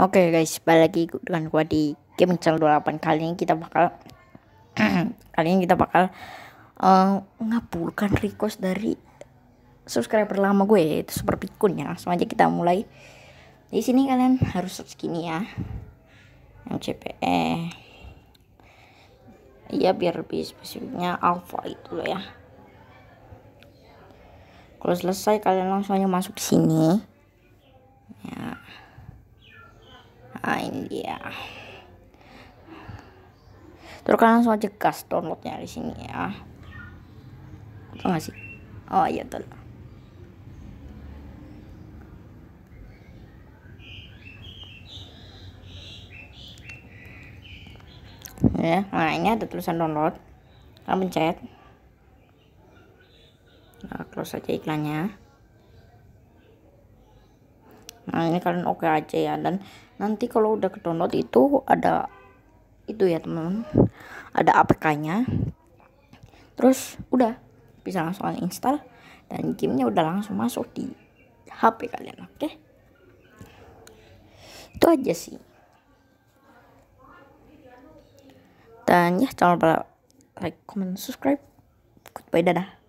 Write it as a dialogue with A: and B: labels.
A: Oke okay guys, balik lagi dengan gua di Game Channel 28 kali ini kita bakal kali ini kita bakal uh, ngabulkan request dari subscriber lama gue itu Super Pikun ya. Langsung aja kita mulai. Di sini kalian harus search gini ya. MCPE. Iya biar lebih spesifiknya alpha itu loh ya. Kalau selesai kalian langsung aja masuk sini dia. terus kan langsung aja gas downloadnya di sini ya oh sih oh iya tuh ya nah ini ada tulisan download kalian pencet nah, close aja iklannya nah ini kalian oke okay aja ya dan nanti kalau udah ke download itu ada itu ya teman teman ada apk nya terus udah bisa langsung install dan gamenya udah langsung masuk di HP kalian oke okay? itu aja sih dan ya jangan lupa like comment subscribe goodbye dadah